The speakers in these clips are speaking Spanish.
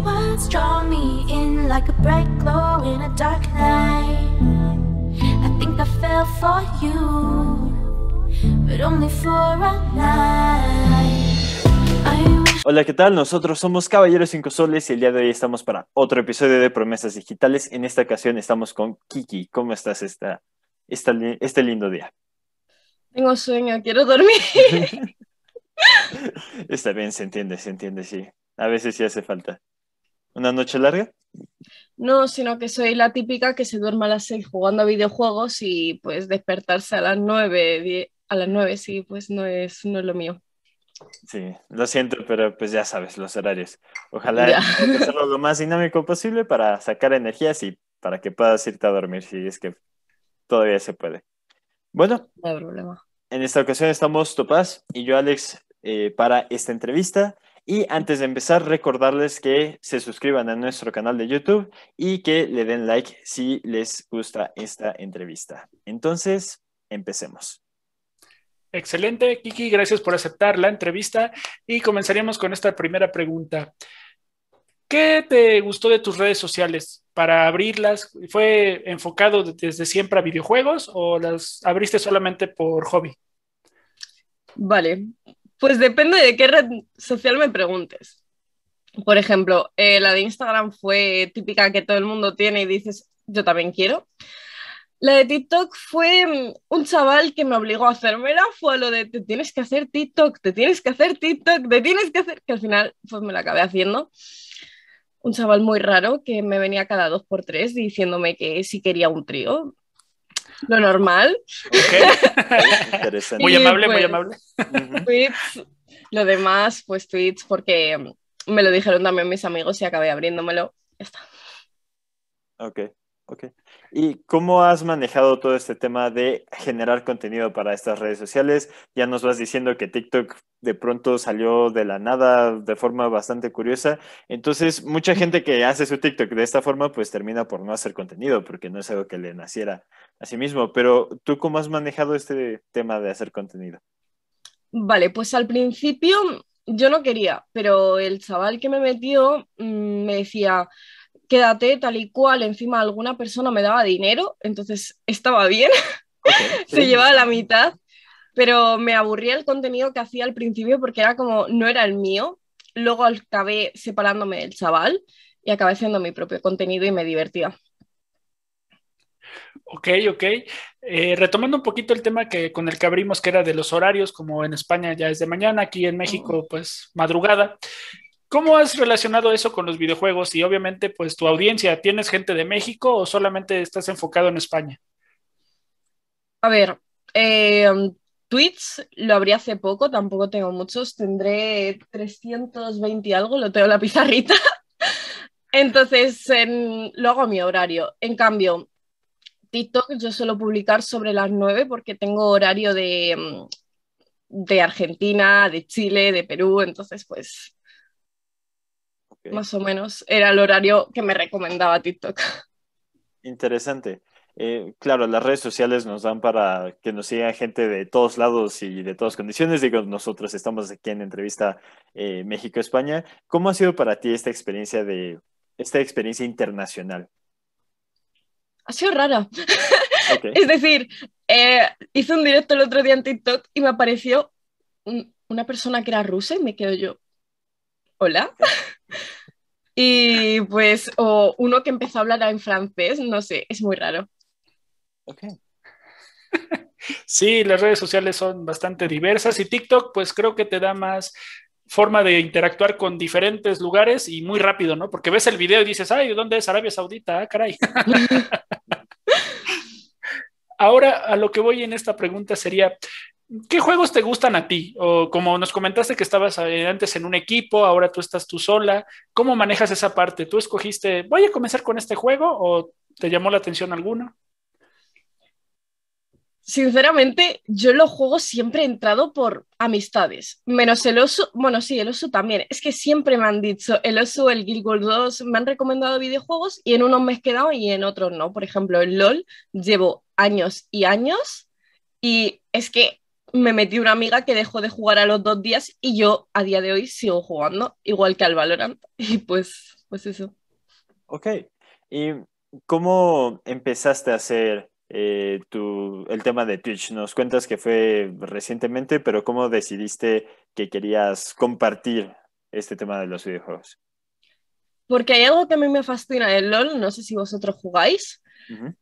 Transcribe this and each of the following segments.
me Hola, ¿qué tal? Nosotros somos Caballeros Cinco Soles y el día de hoy estamos para otro episodio de Promesas Digitales. En esta ocasión estamos con Kiki. ¿Cómo estás esta, este lindo día? Tengo sueño, quiero dormir. Está bien, se entiende, se entiende, sí. A veces sí hace falta una noche larga? No, sino que soy la típica que se duerma a las 6 jugando a videojuegos y pues despertarse a las 9, a las 9 sí, pues no es, no es lo mío. Sí, lo siento, pero pues ya sabes los horarios. Ojalá sea lo más dinámico posible para sacar energías y para que puedas irte a dormir si es que todavía se puede. Bueno, no hay problema. En esta ocasión estamos Topaz y yo, Alex, eh, para esta entrevista. Y antes de empezar, recordarles que se suscriban a nuestro canal de YouTube y que le den like si les gusta esta entrevista. Entonces, empecemos. Excelente, Kiki, gracias por aceptar la entrevista y comenzaríamos con esta primera pregunta. ¿Qué te gustó de tus redes sociales para abrirlas? ¿Fue enfocado desde siempre a videojuegos o las abriste solamente por hobby? Vale, pues depende de qué red social me preguntes. Por ejemplo, eh, la de Instagram fue típica que todo el mundo tiene y dices, yo también quiero. La de TikTok fue mm, un chaval que me obligó a hacérmela, fue lo de te tienes que hacer TikTok, te tienes que hacer TikTok, te tienes que hacer, que al final pues me la acabé haciendo. Un chaval muy raro que me venía cada dos por tres diciéndome que si quería un trío lo normal. muy amable, muy pues, amable. Tweets, lo demás, pues tweets, porque me lo dijeron también mis amigos y acabé abriéndomelo. Ya está. Ok, ok. ¿Y cómo has manejado todo este tema de generar contenido para estas redes sociales? Ya nos vas diciendo que TikTok de pronto salió de la nada de forma bastante curiosa. Entonces, mucha gente que hace su TikTok de esta forma, pues termina por no hacer contenido, porque no es algo que le naciera a sí mismo. Pero tú, ¿cómo has manejado este tema de hacer contenido? Vale, pues al principio yo no quería, pero el chaval que me metió mm, me decía, quédate tal y cual, encima alguna persona me daba dinero, entonces estaba bien, se llevaba la mitad pero me aburría el contenido que hacía al principio porque era como, no era el mío. Luego acabé separándome del chaval y acabé haciendo mi propio contenido y me divertía. Ok, ok. Eh, retomando un poquito el tema que con el que abrimos, que era de los horarios, como en España ya es de mañana, aquí en México, pues madrugada. ¿Cómo has relacionado eso con los videojuegos y obviamente pues tu audiencia? ¿Tienes gente de México o solamente estás enfocado en España? A ver, eh, Tweets lo abrí hace poco, tampoco tengo muchos, tendré 320 y algo, lo tengo en la pizarrita. Entonces, en, lo hago mi horario. En cambio, TikTok yo suelo publicar sobre las 9 porque tengo horario de, mm, de Argentina, de Chile, de Perú, entonces pues más o menos era el horario que me recomendaba TikTok. Interesante. Eh, claro, las redes sociales nos dan para que nos siga gente de todos lados y de todas condiciones. Digo, nosotros estamos aquí en entrevista eh, México-España. ¿Cómo ha sido para ti esta experiencia de esta experiencia internacional? Ha sido rara. es decir, eh, hice un directo el otro día en TikTok y me apareció una persona que era rusa y me quedo yo. Hola. y pues, o uno que empezó a hablar en francés, no sé, es muy raro sí, las redes sociales son bastante diversas y TikTok, pues creo que te da más forma de interactuar con diferentes lugares y muy rápido, ¿no? Porque ves el video y dices, ay, ¿dónde es Arabia Saudita? Ah, caray. Ahora, a lo que voy en esta pregunta sería, ¿qué juegos te gustan a ti? O como nos comentaste que estabas eh, antes en un equipo, ahora tú estás tú sola, ¿cómo manejas esa parte? ¿Tú escogiste, voy a comenzar con este juego o te llamó la atención alguno? sinceramente, yo lo los siempre he entrado por amistades, menos el oso, bueno, sí, el oso también. Es que siempre me han dicho el oso, el Guild Wars 2, me han recomendado videojuegos y en unos me he quedado y en otros no. Por ejemplo, el LOL llevo años y años y es que me metí una amiga que dejó de jugar a los dos días y yo a día de hoy sigo jugando, igual que al Valorant. Y pues, pues eso. Ok. ¿Y cómo empezaste a hacer eh, el tema de Twitch. Nos cuentas que fue recientemente, pero ¿cómo decidiste que querías compartir este tema de los videojuegos? Porque hay algo que a mí me fascina del LOL, no sé si vosotros jugáis,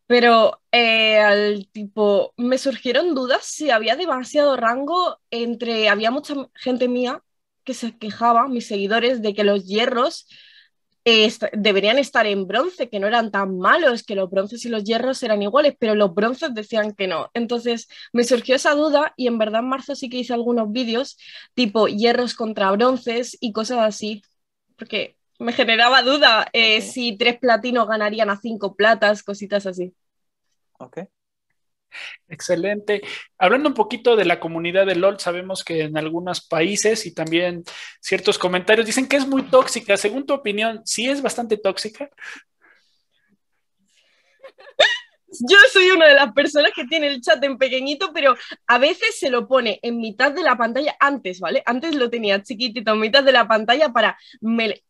pero eh, al tipo, me surgieron dudas si había demasiado rango entre, había mucha gente mía que se quejaba, mis seguidores, de que los hierros deberían estar en bronce, que no eran tan malos, que los bronces y los hierros eran iguales, pero los bronces decían que no. Entonces me surgió esa duda y en verdad en marzo sí que hice algunos vídeos tipo hierros contra bronces y cosas así, porque me generaba duda eh, si tres platinos ganarían a cinco platas, cositas así. Ok. Excelente. Hablando un poquito de la comunidad de LOL, sabemos que en algunos países y también ciertos comentarios dicen que es muy tóxica. Según tu opinión, ¿sí es bastante tóxica? Yo soy una de las personas que tiene el chat en pequeñito, pero a veces se lo pone en mitad de la pantalla antes, ¿vale? Antes lo tenía chiquitito, en mitad de la pantalla para...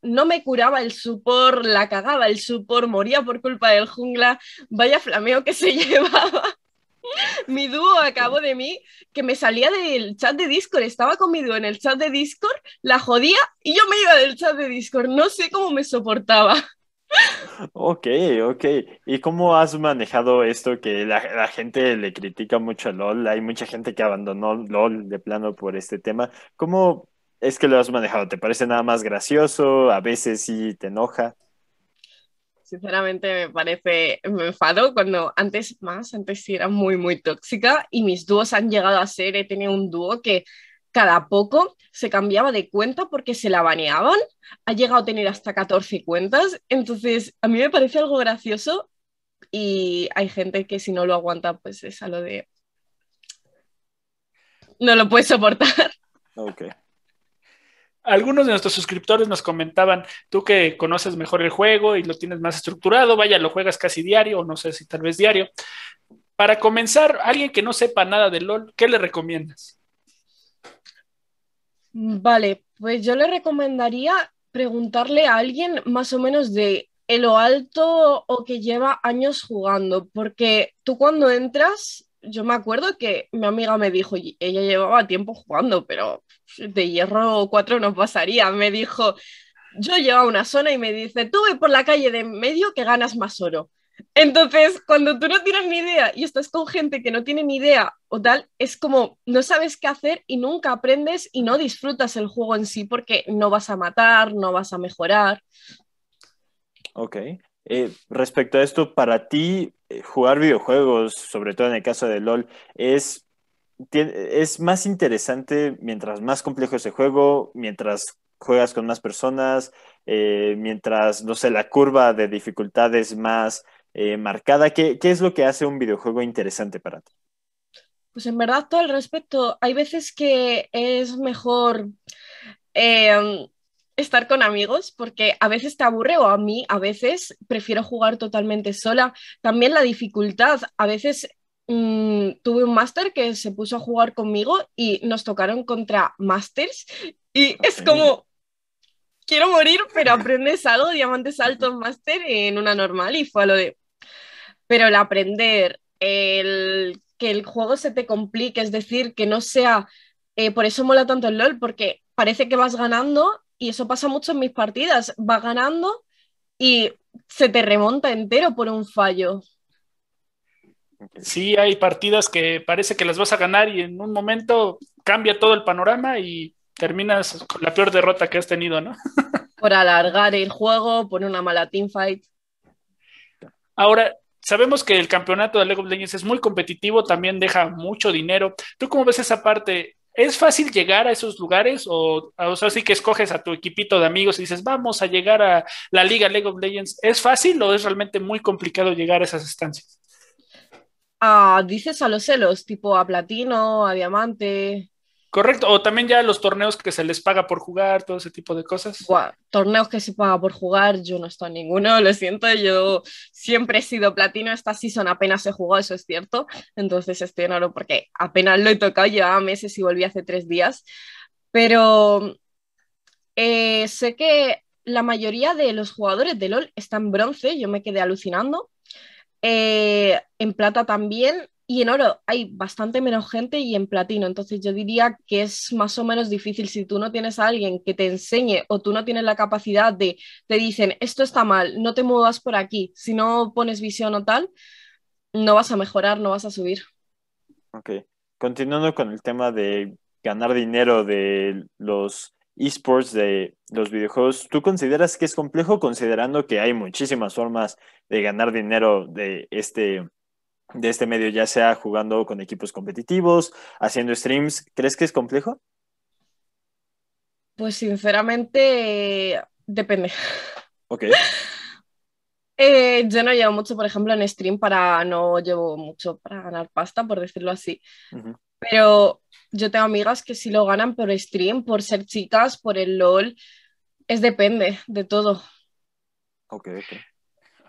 no me curaba el supor, la cagaba el supor, moría por culpa del jungla, vaya flameo que se llevaba mi dúo acabó de mí, que me salía del chat de Discord, estaba con mi dúo en el chat de Discord, la jodía y yo me iba del chat de Discord, no sé cómo me soportaba. Ok, ok. ¿Y cómo has manejado esto que la, la, gente le critica mucho a LOL? Hay mucha gente que abandonó LOL de plano por este tema. ¿Cómo es que lo has manejado? ¿Te parece nada más gracioso? ¿A veces sí te enoja? Sinceramente me parece, me enfado cuando antes más, antes sí era muy, muy tóxica y mis dúos han llegado a ser, he tenido un dúo que cada poco se cambiaba de cuenta porque se la baneaban, ha llegado a tener hasta 14 cuentas, entonces a mí me parece algo gracioso y hay gente que si no lo aguanta, pues es a lo de... No lo puedes soportar algunos de nuestros suscriptores nos comentaban, tú que conoces mejor el juego y lo tienes más estructurado, vaya, lo juegas casi diario o no sé si tal vez diario. Para comenzar, alguien que no sepa nada de LOL, ¿qué le recomiendas? Mm, vale, pues yo le recomendaría preguntarle a alguien más o menos de lo alto o que lleva años jugando, porque tú cuando entras yo me acuerdo que mi amiga me dijo, ella llevaba tiempo jugando, pero de hierro cuatro no pasaría. Me dijo, yo llevaba una zona y me dice, tú ve por la calle de medio que ganas más oro. Entonces, cuando tú no tienes ni idea y estás con gente que no tiene ni idea o tal, es como no sabes qué hacer y nunca aprendes y no disfrutas el juego en sí porque no vas a matar, no vas a mejorar. Ok. Eh, respecto a esto, para ti, eh, jugar videojuegos, sobre todo en el caso de LOL, es, es más interesante mientras más complejo es el juego, mientras juegas con más personas, eh, mientras, no sé, la curva de dificultades más marcada. ¿Qué, ¿Qué es lo que hace un videojuego interesante para ti? Pues en verdad todo al respecto. Hay veces que es mejor em, estar con amigos porque a veces te aburre o a mí a veces prefiero jugar totalmente sola. También la dificultad, a veces mm, tuve un máster que se puso a jugar conmigo y nos tocaron contra másters y es como, quiero morir, pero aprendes algo, diamantes altos, máster en una normal y fue a lo de... Pero el aprender, el que el juego se te complique, es decir, que no sea... Eh, por eso mola tanto el LOL, porque parece que vas ganando y eso pasa mucho en mis partidas, va ganando y se te remonta entero por un fallo. Sí, hay partidas que parece que las vas a ganar y en un momento cambia todo el panorama y terminas con la peor derrota que has tenido, ¿no? por alargar el juego, por una mala teamfight. Ahora, sabemos que el campeonato de LEGO of Legends es muy competitivo, también deja mucho dinero. ¿Tú cómo ves esa parte? ¿Es fácil llegar a esos lugares? Ah, o, sea, sí que escoges a tu equipito de amigos y dices, vamos a llegar a la Liga League of Legends. ¿Es fácil o es realmente muy complicado llegar a esas estancias? Ah, dices a los celos, tipo a platino, a diamante. Correcto, o también ya los torneos que se les paga por jugar, todo ese tipo de cosas. torneos que se paga por jugar, yo no estoy en ninguno, lo siento, yo siempre he sido platino, esta season apenas he jugado, eso es cierto, entonces estoy en oro porque apenas lo he tocado, llevaba meses y volví hace tres días, pero eh, sé que la mayoría de los jugadores de LOL están bronce, yo me quedé alucinando, eh, en plata también, y en oro hay bastante menos gente y en platino. Entonces yo diría que es más o menos difícil si tú no tienes a alguien que te enseñe o tú no tienes la capacidad de, te dicen, esto está mal, no te muevas por aquí, si no pones visión o tal, no vas a mejorar, no vas a subir. Ok, continuando con el tema de ganar dinero de los esports, de los videojuegos, ¿tú consideras que es complejo considerando que hay muchísimas formas de ganar dinero de este de este medio, ya sea jugando con equipos competitivos, haciendo streams, ¿crees que es complejo? Pues sinceramente, depende. Ok. Eh, yo no llevo mucho, por ejemplo, en stream para, no llevo mucho para ganar pasta, por decirlo así. Pero yo tengo amigas que sí lo ganan por stream, por ser chicas, por el LOL. Es depende de todo. Ok, ok.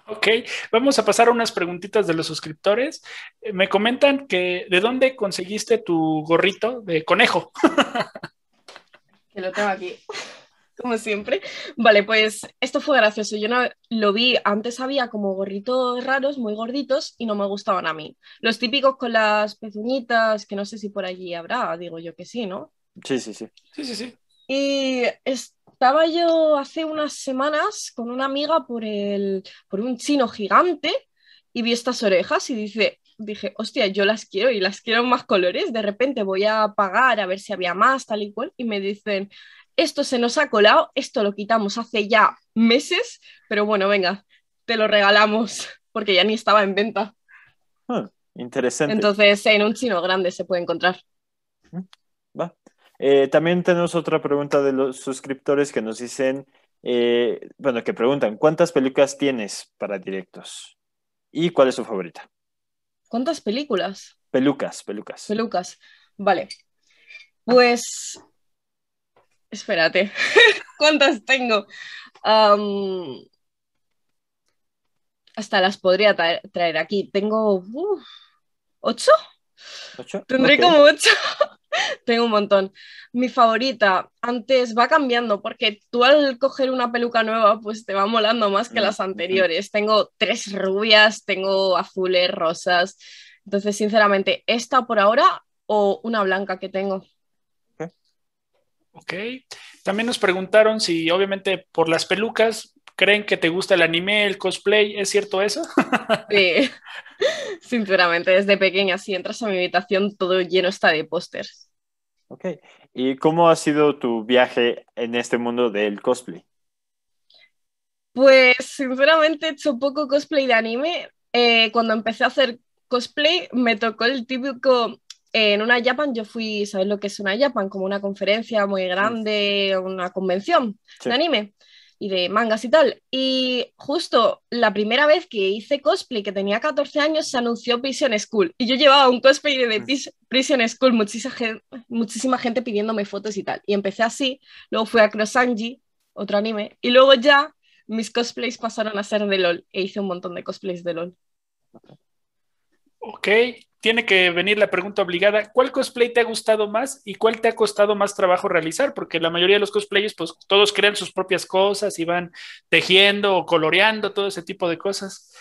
Ok, vamos a pasar a unas preguntitas de los suscriptores. Eh, me comentan que de dónde conseguiste tu gorrito de conejo. que lo tengo aquí, como siempre. Vale, pues esto fue gracioso. Yo no lo vi, antes había como gorritos raros, muy gorditos, y no me gustaban a mí. Los típicos con las pezuñitas, que no sé si por allí habrá, digo yo que sí, ¿no? Sí, sí, sí. Sí, sí, sí. Y este estaba yo hace unas semanas con una amiga por, por un chino gigante y vi estas orejas y dice, dije, hostia, yo las quiero y las quiero en más colores, de repente voy a pagar a ver si había más, tal y cual, y me dicen, esto se nos ha colado, esto lo quitamos hace ya meses, pero bueno, venga, te lo regalamos porque ya ni estaba en venta. Ah, interesante. Entonces, en un chino grande se puede encontrar. Eh, también tenemos otra pregunta de los suscriptores que nos dicen, eh, bueno, que preguntan, ¿cuántas pelucas tienes para directos? ¿Y cuál es tu favorita? ¿Cuántas películas? Pelucas, pelucas. Pelucas, vale. Pues, espérate, ¿cuántas tengo? hasta las podría traer, aquí. Tengo... Uh, ¿Ocho? ¿Ocho? Tendré como ocho. Tengo un montón. Mi favorita, antes va cambiando, porque tú al coger una peluca nueva, pues te va molando más que las anteriores. Tengo tres rubias, tengo azules, rosas. Entonces, sinceramente, esta por ahora o una blanca que tengo. Ok. También nos preguntaron si, obviamente, por las pelucas, creen que te gusta el anime, el cosplay, ¿es cierto eso? sí, sinceramente, desde pequeña, si entras a mi habitación, todo lleno está de pósters. Ok, ¿y cómo ha sido tu viaje en este mundo del cosplay? Pues sinceramente he hecho poco cosplay de anime. Eh, cuando empecé a hacer cosplay me tocó el típico en una Japan yo fui, ¿sabes lo que es una Japan? Como una conferencia muy grande, una convención de anime y de mangas y tal. Y justo la primera vez que hice cosplay, que tenía 14 años, se anunció Prison School. Y yo llevaba un cosplay de mm. Prison School, muchísima gente, muchísima gente pidiéndome fotos y tal. Y empecé así, luego fui a Krosanji, otro anime, y luego ya mis cosplays pasaron a ser de LOL e hice un montón de cosplays de LOL. Ok, tiene que venir la pregunta obligada. ¿Cuál cosplay te ha gustado más y cuál te ha costado más trabajo realizar? Porque la mayoría de los cosplayers, pues todos crean sus propias cosas y van tejiendo o coloreando, todo ese tipo de cosas.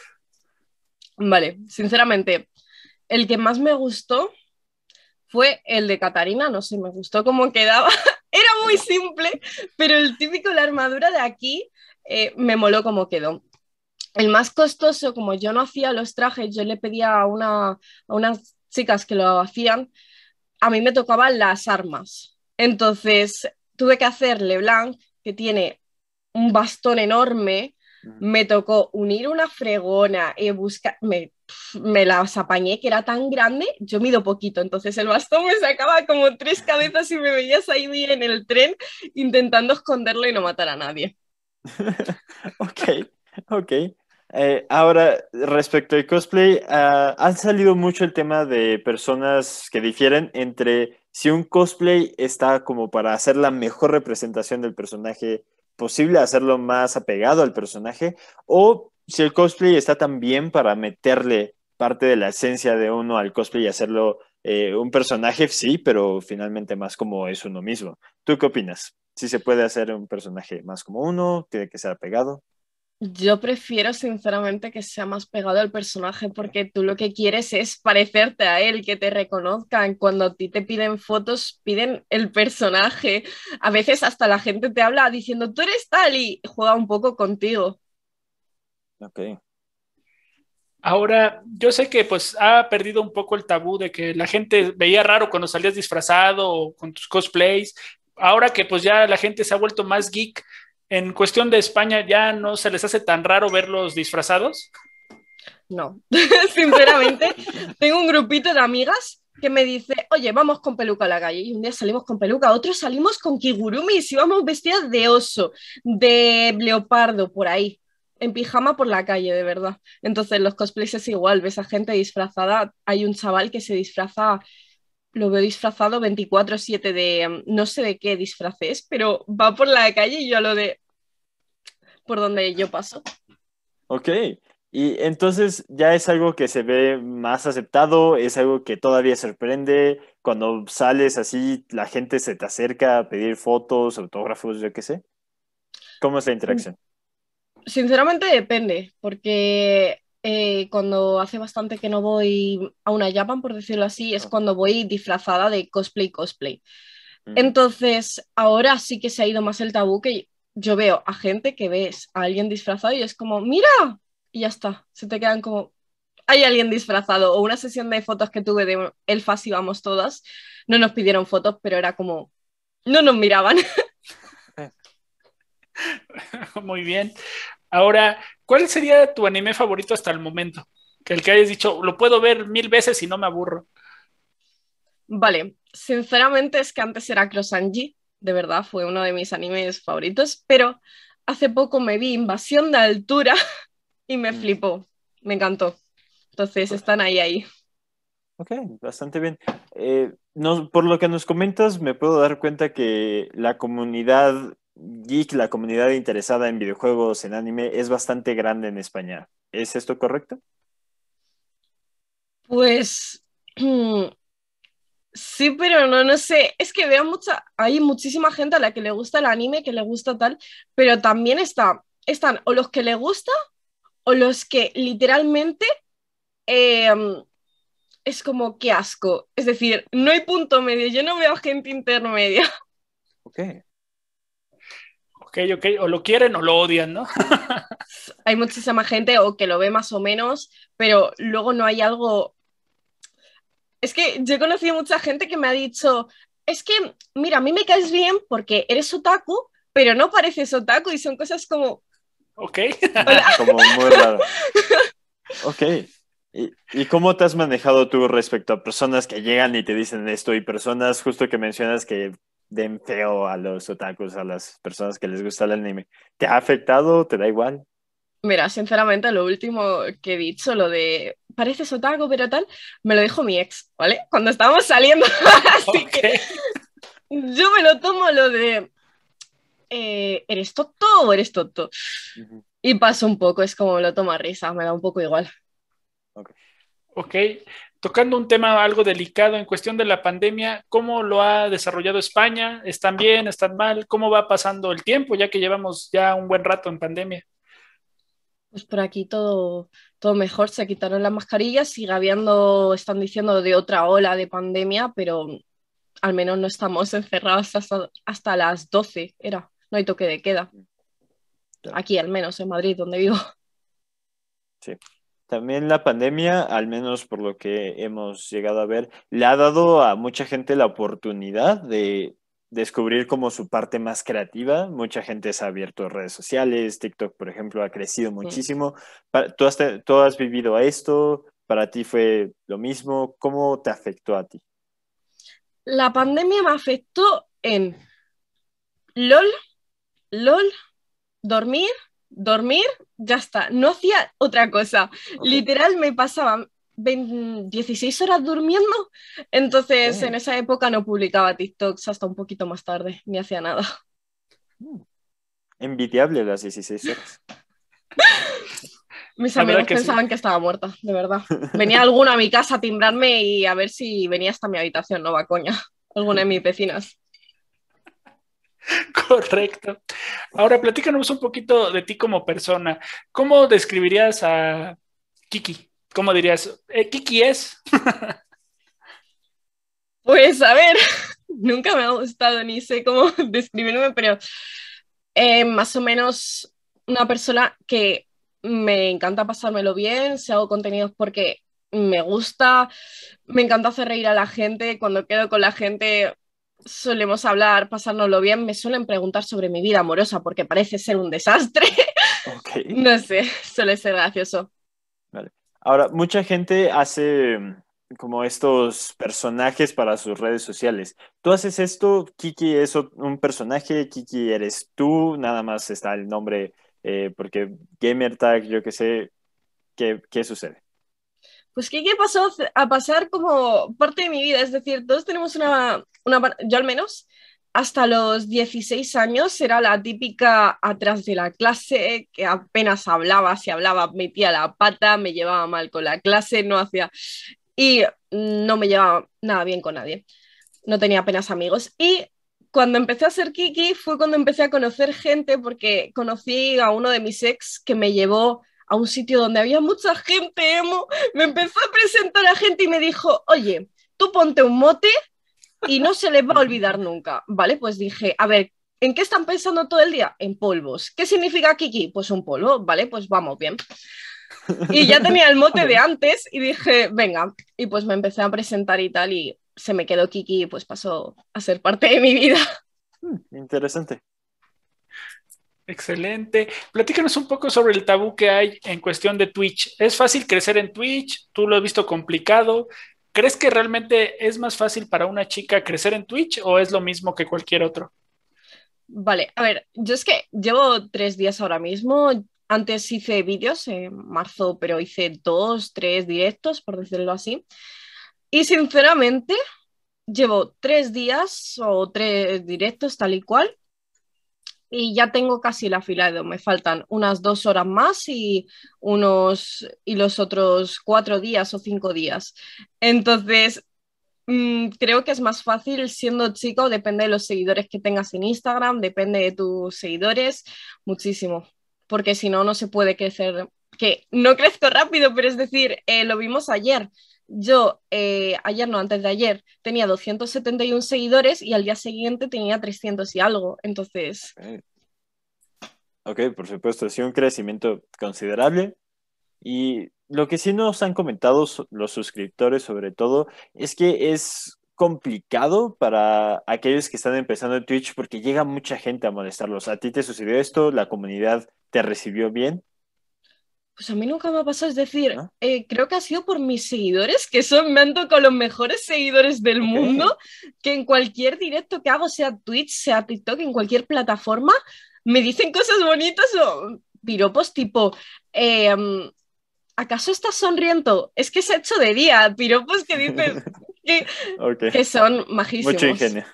Vale, sinceramente, el que más me gustó fue el de Catarina, no sé, me gustó cómo quedaba. Era muy simple, pero el típico, la armadura de aquí, eh, me moló cómo quedó el más costoso, como yo no hacía los trajes, yo le pedía a, una, a unas chicas que lo hacían, a mí me tocaban las armas. Entonces tuve que hacer Leblanc, que tiene un bastón enorme, mm. me tocó unir una fregona y eh, buscar, me, me, las apañé que era tan grande, yo mido poquito, entonces el bastón me sacaba como tres cabezas y me veías ahí en el tren intentando esconderlo y no matar a nadie. ok, Ok. Eh, ahora, respecto al cosplay, ha ah, han salido mucho el tema de personas que difieren entre si un cosplay está como para hacer la mejor representación del personaje posible, hacerlo más apegado al personaje, o si el cosplay está también para meterle parte de la esencia de uno al cosplay y hacerlo eh, un personaje, sí, pero finalmente más como es uno mismo. ¿Tú qué opinas? ¿Si se puede hacer un personaje más como uno? ¿Tiene que ser apegado? Yo prefiero sinceramente que sea más pegado al personaje porque tú lo que quieres es parecerte a él, que te reconozcan. Cuando a ti te piden fotos, piden el personaje. A veces hasta la gente te habla diciendo, tú eres tal y juega un poco contigo. Ok. Ahora, yo sé que pues ha perdido un poco el tabú de que la gente veía raro cuando salías disfrazado o con tus cosplays. Ahora que pues ya la gente se ha vuelto más geek, en cuestión de España, ¿ya no se les hace tan raro verlos disfrazados? No, sinceramente, tengo un grupito de amigas que me dice, oye, vamos con peluca a la calle. Y un día salimos con peluca, otro salimos con kigurumis, vamos vestidas de oso, de leopardo, por ahí, en pijama por la calle, de verdad. Entonces, los cosplays es igual, ves a gente disfrazada. Hay un chaval que se disfraza lo veo disfrazado 24-7 de mm, no sé de qué disfraces, pero va por la calle y yo lo de por donde yo paso. Ok, y entonces ya es algo que se ve más aceptado, es algo que todavía sorprende. Cuando sales así, la gente se te acerca a pedir fotos, autógrafos, yo qué sé. ¿Cómo es la interacción? Mm, sinceramente depende, porque eh, cuando hace bastante que no voy a una Japan, por decirlo así, es cuando voy disfrazada de cosplay, cosplay. Mm. Entonces, ahora sí que se ha ido más el tabú que yo veo a gente que ves a alguien disfrazado y es como, mira, y ya está, se te quedan como, hay alguien disfrazado o una sesión de fotos que tuve de Elfas y vamos todas, no nos pidieron fotos, pero era como, no nos miraban. Muy bien. Ahora, ¿Cuál sería tu anime favorito hasta el momento? Que el que hayas dicho, lo puedo ver mil veces y no me aburro. Vale, sinceramente es que antes era Angie, de verdad fue uno de mis animes favoritos, pero hace poco me vi Invasión de Altura y me mm. flipó, me encantó. Entonces están ahí, ahí. Ok, bastante bien. Eh, por lo que nos comentas, me puedo dar cuenta que la comunidad geek, la comunidad interesada en videojuegos, en anime, es bastante grande en España. ¿Es esto correcto? Pues sí, pero no, no sé. Es que veo mucha, hay muchísima gente a la que le gusta el anime, que le gusta tal, pero también está, están o los que le gusta o los que literalmente em, es como que asco. Es decir, no hay punto medio, yo no veo gente intermedia. Ok. Ok, ok, o lo quieren o lo odian, ¿no? hay muchísima gente o que lo ve más o menos, pero luego no hay algo... Es que yo he conocido mucha gente que me ha dicho, es que, mira, a mí me caes bien porque eres otaku, pero no pareces otaku y son cosas como... Ok. como muy raro. Ok. ¿Y cómo te has manejado tú respecto a personas que llegan y te dicen esto y personas justo que mencionas que den feo a los otakus, a las personas que les gusta el anime. ¿Te ha afectado? ¿Te da igual? Mira, sinceramente, lo último que he dicho, lo de pareces otaku, pero tal, me lo dijo mi ex, ¿vale? Cuando estábamos saliendo. Así que yo me lo tomo lo de. Eh, ¿Eres tonto o eres tonto? Y paso un poco, es como me lo tomo a risa. me da un poco igual. Ok. Ok, Tocando un tema algo delicado en cuestión de la pandemia, ¿cómo lo ha desarrollado España? ¿Están bien? ¿Están mal? ¿Cómo va pasando el tiempo ya que llevamos ya un buen rato en pandemia? Pues por aquí todo, todo mejor, se quitaron las mascarillas, sigue habiendo, están diciendo de otra ola de pandemia, pero al menos no estamos encerrados hasta, hasta las 12, era, no hay toque de queda. Aquí al menos, en Madrid, donde vivo. Sí. También la pandemia, al menos por lo que hemos llegado a ver, le ha dado a mucha gente la oportunidad de descubrir como su parte más creativa. Mucha gente se ha abierto redes sociales, TikTok, por ejemplo, ha crecido muchísimo. ¿Tú, ¿Tú has vivido esto? ¿Para ti fue lo mismo? ¿Cómo te afectó a ti? La pandemia me afectó en LOL, LOL, dormir, dormir, ya está. No hacía otra cosa. Literal me pasaba 16 horas durmiendo. Entonces oh. en esa época no publicaba TikToks hasta un poquito más tarde, ni hacía nada. Hmm. Envidiable las 16 horas. Mis amigos pensaban que estaba muerta, de verdad. Venía alguno a mi casa a timbrarme y a ver si venía hasta mi habitación, no va coña. Alguna de mis vecinas. Correcto. Ahora platícanos un poquito de ti como persona. ¿Cómo describirías a Kiki? ¿Cómo dirías? Eh, ¿Kiki es? pues a ver, nunca me ha gustado ni sé cómo describirme, pero eh, más o menos una persona que me encanta pasármelo bien, si hago contenidos porque me gusta, me encanta hacer reír a la gente, cuando quedo con la gente solemos hablar, pasárnoslo bien, me suelen preguntar sobre mi vida amorosa porque parece ser un desastre. no sé, suele ser gracioso. Vale. Ahora, mucha gente hace mm, como estos personajes para sus redes sociales. Tú haces esto, Kiki es un personaje, Kiki eres tú, nada más está el nombre, eh, porque gamer tag, yo qué sé, qué sucede? pues que, pasó a pasar como parte de mi vida. Es decir, todos tenemos una, una yo al menos, hasta los 16 años era la típica atrás de la clase, que apenas hablaba, si hablaba metía la pata, me llevaba mal con la clase, no hacía... Y no me llevaba nada bien con nadie. No tenía apenas amigos. Y cuando empecé a ser Kiki fue cuando empecé a conocer gente porque conocí a uno de mis ex que me llevó a un sitio donde había mucha gente, Emo, me empezó a presentar a gente y me dijo, oye, tú ponte un mote y no se les va a olvidar nunca, ¿vale? Pues dije, a ver, ¿En qué están pensando todo el día? En polvos. ¿Qué significa Kiki? Pues un polvo, ¿vale? Pues vamos, bien. Y ya tenía el mote de antes y dije, venga, y pues me empecé a presentar y tal, y se me quedó Kiki y pues pasó a ser parte de mi vida. Hmm, interesante. Excelente. Platícanos un poco sobre el tabú que hay en cuestión de Twitch. ¿Es fácil crecer en Twitch? ¿Tú lo has visto complicado? ¿Crees que realmente es más fácil para una chica crecer en Twitch o es lo mismo que cualquier otro? Vale, a ver, yo es que llevo tres días ahora mismo. Antes hice vídeos en marzo, pero hice dos, tres directos, por decirlo así. Y sinceramente, llevo tres días o tres directos tal y cual y ya tengo casi la fila de Me faltan unas dos horas más y, unos, y los otros cuatro días o cinco días. Entonces, mm, creo que es más fácil siendo chico, depende de los seguidores que tengas en Instagram, depende de tus seguidores, muchísimo, porque si no, no se puede crecer. Que no crezco rápido, pero es decir, eh, lo vimos ayer yo eh, ayer, no, antes de ayer, tenía 271 seguidores y al día siguiente tenía 300 y algo. Entonces... Ok, por supuesto, ha sido un crecimiento considerable. Y lo que sí nos han comentado los suscriptores sobre todo es que es complicado para aquellos que están empezando en Twitch porque llega mucha gente a molestarlos. ¿A ti te sucedió esto? ¿La comunidad te recibió bien? Pues a mí nunca me ha pasado, es decir, ¿Ah? eh, creo que ha sido por mis seguidores, que son, me han tocado los mejores seguidores del mundo, que en cualquier directo que hago, sea Twitch, sea TikTok, en cualquier plataforma, me dicen cosas bonitas o piropos tipo, em, ¿acaso estás sonriendo? Es que se ha hecho de día, piropos que dicen que, son majísimos. Mucho ingenio.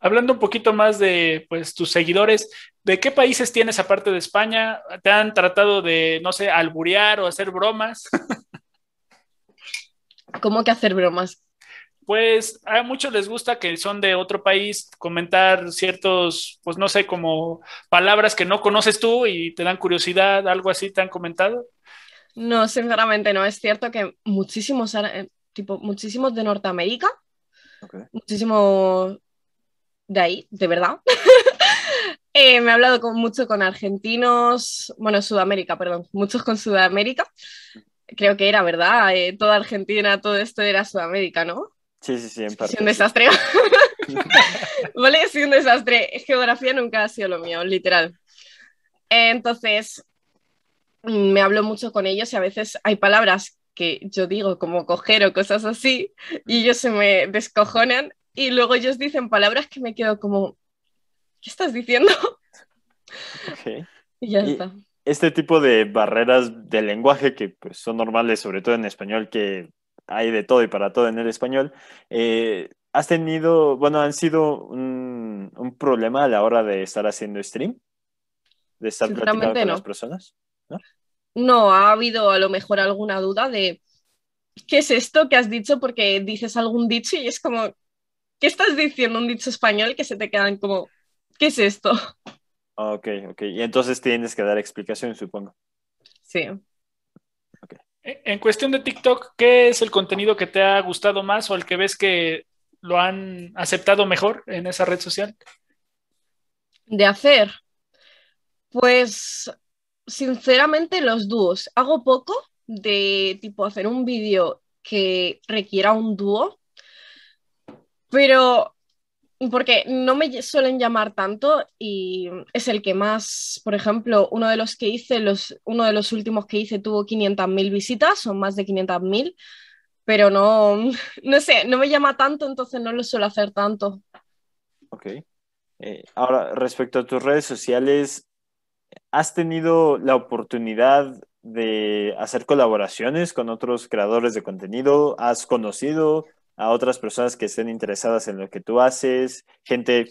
Hablando un poquito más de pues, tus seguidores, ¿De qué países tienes aparte de España? ¿Te han tratado de, no sé, alburear o hacer bromas? ¿Cómo que hacer bromas? Pues a muchos les gusta que son de otro país comentar ciertos, pues no sé, como palabras que no conoces tú y te dan curiosidad, algo así te han comentado. No, sinceramente no. Es cierto que muchísimos, eh, tipo, muchísimos de Norteamérica, okay. muchísimos de ahí, de verdad, Eh, me he hablado mucho con argentinos, bueno, Sudamérica, perdón, muchos con Sudamérica. Creo que era verdad, eh, toda Argentina, todo esto era Sudamérica, ¿no? Sí, sí, sí, en parte. Es un desastre. vale, es un desastre. Geografía nunca ha sido lo mío, literal. entonces, mm, me hablo mucho con ellos y a veces hay palabras que yo digo como coger o cosas así y ellos se me descojonan y luego ellos dicen palabras que me quedo como, ¿qué estás diciendo? Y ya está. Este tipo de barreras de lenguaje que pues, son normales, sobre todo en español, que hay de todo y para todo en el español, eh, ¿has tenido, bueno, han sido un, problema a la hora de estar haciendo stream? ¿De estar platicando con las personas? ¿No? no, ha habido a lo mejor alguna duda de qué es esto que has dicho porque dices algún dicho y es como, ¿qué estás diciendo? Un dicho español que se te quedan como, ¿qué es esto? Ah, ok, ok. Y entonces tienes que dar explicación, supongo. Sí. E, en cuestión de TikTok, ¿qué es el contenido que te ha gustado más o el que ves que lo han aceptado mejor en esa red social? De hacer. Pues, sinceramente, los dúos. Hago poco de tipo hacer un vídeo que requiera un dúo, pero porque no me suelen llamar tanto y es el que más, por ejemplo, uno de los que hice, los, uno de los últimos que hice tuvo 500.000 visitas son más de 500.000, pero no, no sé, no me llama tanto, entonces no lo suelo hacer tanto. Ok. Eh, ahora, respecto a tus redes sociales, ¿has tenido la oportunidad de hacer colaboraciones con otros creadores de contenido? ¿Has conocido a otras personas que estén interesadas en lo que tú haces, gente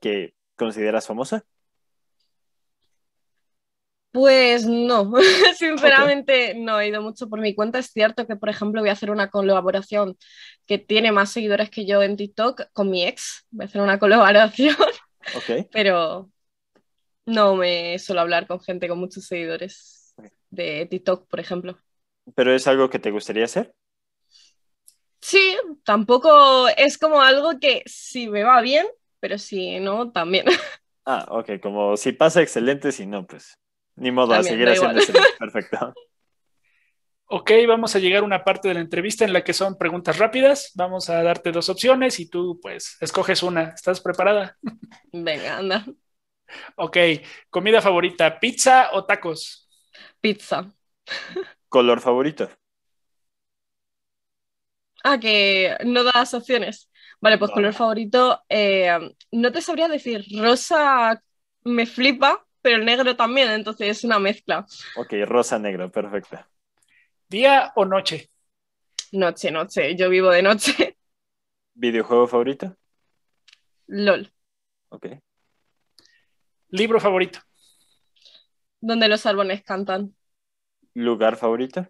que consideras famosa? Pues no, sinceramente no he ido mucho por mi cuenta. Es cierto que, por ejemplo, voy a hacer una colaboración que tiene más seguidores que yo en TikTok con mi ex. Voy a hacer una colaboración, Ok. pero no me suelo hablar con gente con muchos seguidores de TikTok, por ejemplo. ¿Pero es algo que te gustaría hacer? Sí, tampoco es como algo que si me va bien, pero si no, también. Ah, ok, como si pasa excelente, si no, pues ni modo, a seguir haciendo excelente. Perfecto. ok, vamos a llegar a una parte de la entrevista en la que son preguntas rápidas. Vamos a darte dos opciones y tú, pues, escoges una. ¿Estás preparada? Venga, anda. Ok, comida favorita, pizza o tacos? Pizza. ¿Color favorito? Ah, que no das opciones. Vale, pues color favorito, eh, no te sabría decir, rosa me flipa, pero el negro también, entonces es una mezcla. Ok, rosa, negro, perfecto. ¿Día o noche? Noche, noche, yo vivo de noche. ¿Videojuego favorito? LOL. Ok. ¿Libro favorito? Donde los árboles cantan. ¿Lugar favorito?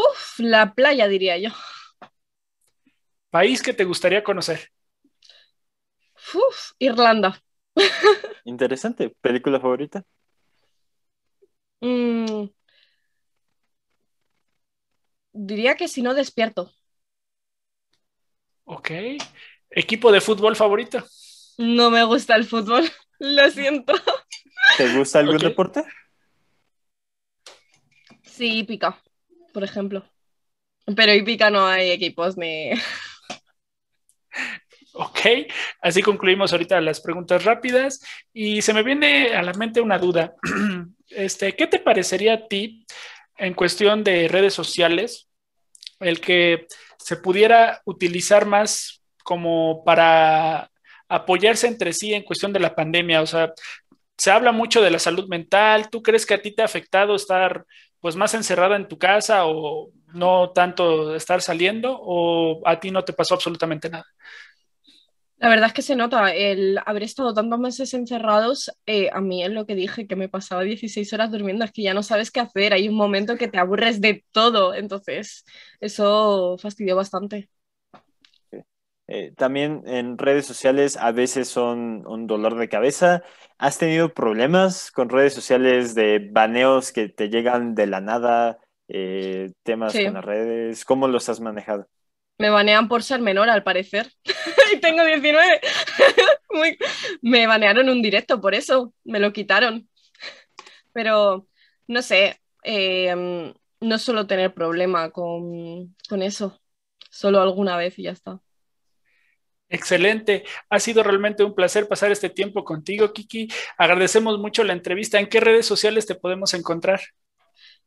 Uf, la playa, diría yo. País que te gustaría conocer. Uf, Irlanda. Interesante. ¿Película favorita? Mm. diría que si no despierto. Ok. ¿Equipo de fútbol favorito? No me gusta el fútbol. Lo siento. ¿Te gusta algún deporte? Sí, pica por ejemplo. Pero Ipica no hay equipos ni. Ok, así concluimos ahorita las preguntas rápidas y se me viene a la mente una duda. Este, ¿Qué te parecería a ti en cuestión de redes sociales el que se pudiera utilizar más como para apoyarse entre sí en cuestión de la pandemia? O sea, se habla mucho de la salud mental. ¿Tú crees que a ti te ha afectado estar pues más encerrada en tu casa o no tanto estar saliendo o a ti no te pasó absolutamente nada? La verdad es que se nota, el haber estado tantos meses encerrados, eh, a mí es lo que dije, que me pasaba 16 horas durmiendo, es que ya no sabes qué hacer, hay un momento que te aburres de todo, entonces eso fastidió bastante. Eh, también en redes sociales a veces son un dolor de cabeza. ¿Has tenido problemas con redes sociales de baneos que te llegan de la nada? Eh, temas en las redes, ¿cómo los has manejado? Me banean por ser menor, al parecer. y tengo 19. Me banearon un directo por eso, me lo quitaron. Pero, no sé, em, no suelo tener problema con, con eso. Solo alguna vez y ya está. Excelente. Ha sido realmente un placer pasar este tiempo contigo, Kiki. Agradecemos mucho la entrevista. ¿En qué redes sociales te podemos encontrar?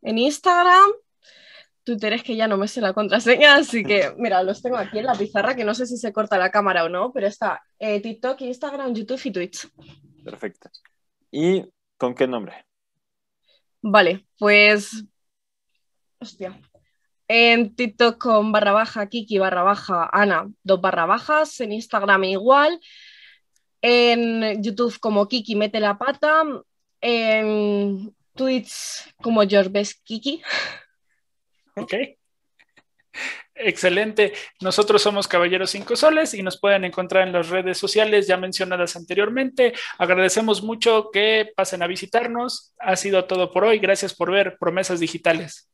En Instagram. Twitter es que ya no me sé la contraseña, así que mira, los tengo aquí en la pizarra, que no sé si se corta la cámara o no, pero está eh, TikTok, Instagram, YouTube y Twitch. Perfecto. ¿Y con qué nombre? Vale, pues... Hostia, en TikTok con barra baja Kiki, barra baja Ana, dos barra bajas, en Instagram igual, en YouTube como Kiki mete la pata, en Twitch como Best Kiki. Ok. Excelente. Nosotros somos Caballeros Cinco Soles y nos pueden encontrar en las redes sociales ya mencionadas anteriormente. Agradecemos mucho que pasen a visitarnos. Ha sido todo por hoy. Gracias por ver Promesas Digitales.